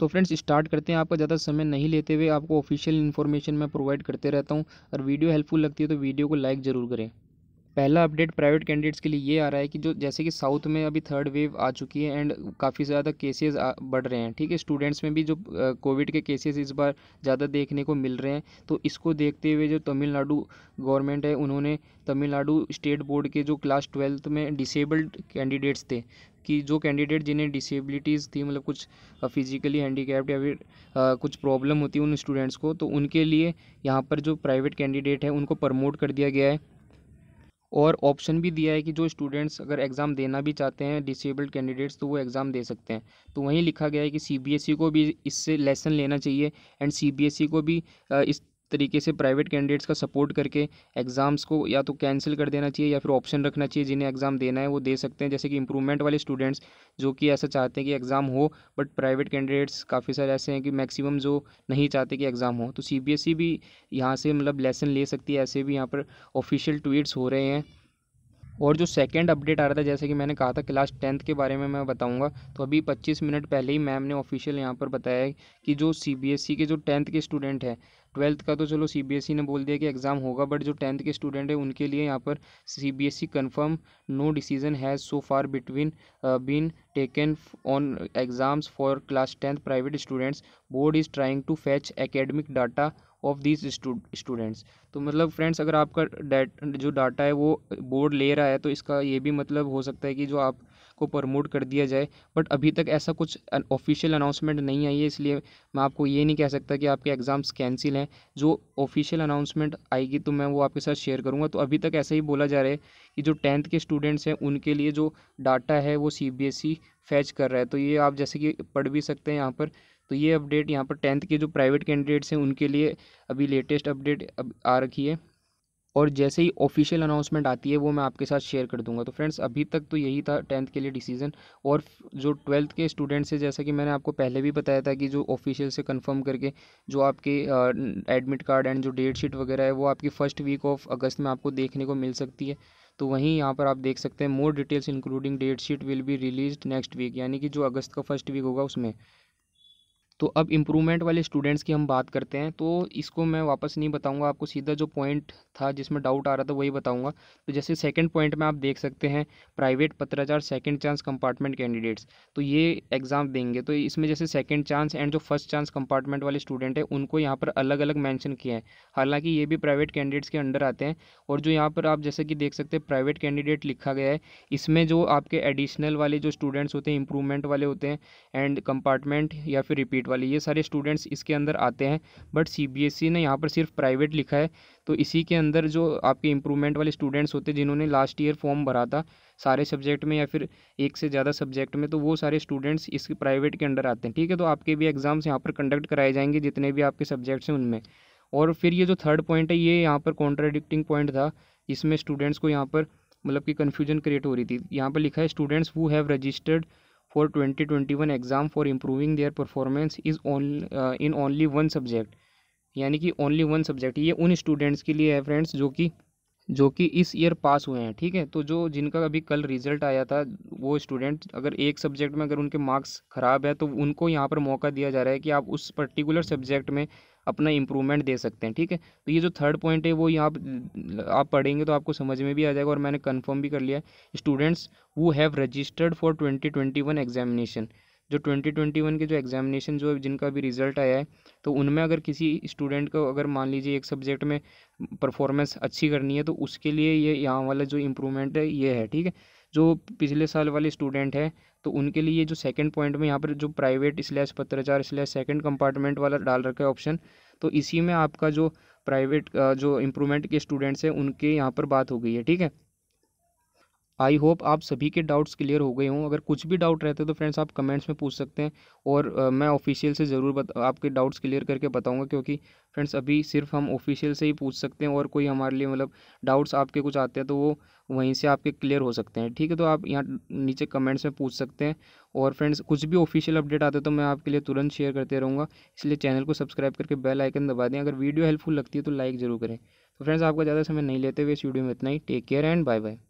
तो friends start करते हैं आपका ज़्यादा समय नहीं लेते हुए आपको ऑफिशियल इन्फॉर्मेशन मैं प्रोवाइड करते रहता हूँ और वीडियो हेल्पफुल लगती है तो वीडियो को लाइक ज़रूर करें पहला अपडेट प्राइवेट कैंडिडेट्स के लिए ये आ रहा है कि जो जैसे कि साउथ में अभी थर्ड वेव आ चुकी है एंड काफ़ी ज़्यादा केसेस बढ़ रहे हैं ठीक है स्टूडेंट्स में भी जो कोविड के केसेस इस बार ज़्यादा देखने को मिल रहे हैं तो इसको देखते हुए जो तमिलनाडु गवर्नमेंट है उन्होंने तमिलनाडु स्टेट बोर्ड के जो क्लास ट्वेल्थ में डिसेबल्ड कैंडिडेट्स थे कि जो कैंडिडेट जिन्हें डिसेबिलिटीज़ थी मतलब कुछ फिजिकली हैंडीकैप्ड या फिर कुछ प्रॉब्लम होती है उन स्टूडेंट्स को तो उनके लिए यहाँ पर जो प्राइवेट कैंडिडेट है उनको प्रमोट कर दिया गया है और ऑप्शन भी दिया है कि जो स्टूडेंट्स अगर एग्ज़ाम देना भी चाहते हैं डिसेबल्ड कैंडिडेट्स तो वो एग्ज़ाम दे सकते हैं तो वहीं लिखा गया है कि सीबीएसई e को भी इससे लेसन लेना चाहिए एंड सीबीएसई e को भी इस तरीके से प्राइवेट कैंडिडेट्स का सपोर्ट करके एग्ज़ाम्स को या तो कैंसिल कर देना चाहिए या फिर ऑप्शन रखना चाहिए जिन्हें एग्ज़ाम देना है वो दे सकते हैं जैसे कि इंप्रूवमेंट वाले स्टूडेंट्स जो कि ऐसा चाहते हैं कि एग्ज़ाम हो बट प्राइवेट कैंडिडेट्स काफ़ी सारे ऐसे हैं कि मैक्सिमम जो नहीं चाहते कि एग्ज़ाम हो तो सी e भी यहाँ से मतलब लेसन ले सकती है ऐसे भी यहाँ पर ऑफिशियल ट्वीट्स हो रहे हैं और जो सेकेंड अपडेट आ रहा था जैसे कि मैंने कहा था क्लास टेंथ के बारे में मैं बताऊँगा तो अभी पच्चीस मिनट पहले ही मैम ने ऑफिशियल यहाँ पर बताया है कि जो सी e के जो टेंथ के स्टूडेंट हैं ट्वेल्थ का तो चलो सीबीएसई e ने बोल दिया कि एग्ज़ाम होगा बट जो टेंथ के स्टूडेंट हैं उनके लिए यहाँ पर CBSE confirm no decision has so far between been taken on exams for class tenth private students board is trying to fetch academic data of this students तो मतलब फ्रेंड्स अगर आपका डेट जो डाटा है वो बोर्ड ले रहा है तो इसका ये भी मतलब हो सकता है कि जो आपको प्रमोट कर दिया जाए बट अभी तक ऐसा कुछ ऑफिशियल अनाउंसमेंट नहीं आई है इसलिए मैं आपको ये नहीं कह सकता कि आपके एग्ज़ाम्स कैंसिल हैं जो ऑफिशियल अनाउंसमेंट आएगी तो मैं वो आपके साथ शेयर करूँगा तो अभी तक ऐसा ही बोला जा रहा है कि जो टेंथ के स्टूडेंट्स हैं उनके लिए जो डाटा है वो सी फैच कर रहा है तो ये आप जैसे कि पढ़ भी सकते हैं यहाँ पर तो ये अपडेट यहाँ पर टेंथ के जो प्राइवेट कैंडिडेट्स हैं उनके लिए अभी लेटेस्ट अपडेट अब आ रखी है और जैसे ही ऑफिशियल अनाउंसमेंट आती है वो मैं आपके साथ शेयर कर दूंगा तो फ्रेंड्स अभी तक तो यही था टेंथ के लिए डिसीजन और जो ट्वेल्थ के स्टूडेंट्स हैं जैसा कि मैंने आपको पहले भी बताया था कि जो ऑफिशियल से कंफर्म करके जो आपके एडमिट कार्ड एंड जो डेट शीट वगैरह है वो आपकी फर्स्ट वीक ऑफ अगस्त में आपको देखने को मिल सकती है तो वहीं यहाँ पर आप देख सकते हैं more details including date sheet will be release next week यानी कि जो अगस्त का फर्स्ट वीक होगा उसमें तो अब इम्प्रूवमेंट वाले स्टूडेंट्स की हम बात करते हैं तो इसको मैं वापस नहीं बताऊंगा आपको सीधा जो पॉइंट था जिसमें डाउट आ रहा था वही बताऊंगा तो जैसे सेकंड पॉइंट में आप देख सकते हैं प्राइवेट पत्राचार सेकंड चांस कंपार्टमेंट कैंडिडेट्स तो ये एग्ज़ाम देंगे तो इसमें जैसे सेकेंड चांस एंड जो फर्स्ट चांस कंपार्टमेंट वाले स्टूडेंट हैं उनको यहाँ पर अलग अलग मैंशन किए हैं हालाँकि ये भी प्राइवेट कैंडिडेट्स के अंडर आते हैं और जो यहाँ पर आप जैसे कि देख सकते हैं प्राइवेट कैंडिडेट लिखा गया है इसमें जो आपके एडिशनल वाले जो स्टूडेंट्स होते हैं इंप्रूवमेंट वाले होते हैं एंड कंपार्टमेंट या फिर रिपीट वाले ये सारे स्टूडेंट्स इसके अंदर आते हैं बट सीबीएसई e ने यहाँ पर सिर्फ प्राइवेट लिखा है तो इसी के अंदर जो आपके इंप्रूवमेंट वाले स्टूडेंट्स होते जिन्होंने लास्ट ईयर फॉर्म भरा था सारे सब्जेक्ट में या फिर एक से ज़्यादा सब्जेक्ट में तो वो सारे स्टूडेंट्स इस प्राइवेट के अंडर आते हैं ठीक है तो आपके भी एग्ज़ाम्स यहाँ पर कंडक्ट कराए जाएंगे जितने भी आपके सब्जेक्ट्स हैं उनमें और फिर ये जो थर्ड पॉइंट है ये यहाँ पर कॉन्ट्राडिक्टिंग पॉइंट था इसमें स्टूडेंट्स को यहाँ पर मतलब कि कन्फ्यूजन क्रिएट हो रही थी यहाँ पर लिखा है students who have registered for twenty twenty one exam for improving their performance is in only one subject यानी कि ओनली वन सब्जेक्ट ये उन स्टूडेंट्स के लिए है फ्रेंड्स जो कि जो कि इस ईयर पास हुए हैं ठीक है तो जो जिनका अभी कल रिजल्ट आया था वो स्टूडेंट अगर एक सब्जेक्ट में अगर उनके मार्क्स ख़राब है तो उनको यहाँ पर मौका दिया जा रहा है कि आप उस पर्टिकुलर सब्जेक्ट में अपना इम्प्रूवमेंट दे सकते हैं ठीक है तो ये जो थर्ड पॉइंट है वो यहाँ आप पढ़ेंगे तो आपको समझ में भी आ जाएगा और मैंने कन्फर्म भी कर लिया है students who have registered for twenty twenty one examination जो 2021 के जो एग्जामिनेशन जो जिनका भी रिजल्ट आया है तो उनमें अगर किसी स्टूडेंट को अगर मान लीजिए एक सब्जेक्ट में परफॉर्मेंस अच्छी करनी है तो उसके लिए ये यहाँ वाला जो इम्प्रूवमेंट है ये है ठीक है जो पिछले साल वाले स्टूडेंट हैं तो उनके लिए जो सेकंड पॉइंट में यहाँ पर जो प्राइवेट स्लैश पत्राचार स्लैश सेकंड कंपार्टमेंट वाला डाल रखा है ऑप्शन तो इसी में आपका जो प्राइवेट जो इम्प्रूवमेंट के स्टूडेंट्स हैं उनके यहाँ पर बात हो गई है ठीक है आई होप आप सभी के डाउट्स क्लियर हो गए हों अगर कुछ भी डाउट रहते तो फ्रेंड्स आप कमेंट्स में पूछ सकते हैं और मैं ऑफिशियल से ज़रूर आपके डाउट्स क्लियर करके बताऊँगा क्योंकि फ्रेंड्स अभी सिर्फ हम ऑफिशियल से ही पूछ सकते हैं और कोई हमारे लिए मतलब डाउट्स आपके कुछ आते हैं तो वो वहीं से आपके क्लियर हो सकते हैं ठीक है तो आप यहाँ नीचे कमेंट्स में पूछ सकते हैं और फ्रेंड्स कुछ भी ऑफिशियल अपडेट आते तो मैं आपके लिए तुरंत शेयर करते रहूँगा इसलिए चैनल को सब्सक्राइब करके बेल आइकन दबा दें अगर वीडियो हेल्पफुल लगती है तो लाइक ज़रूर करें तो फ्रेंड्स आपका ज़्यादा समय नहीं लेते हुए इस वीडियो में इतना ही take care and bye bye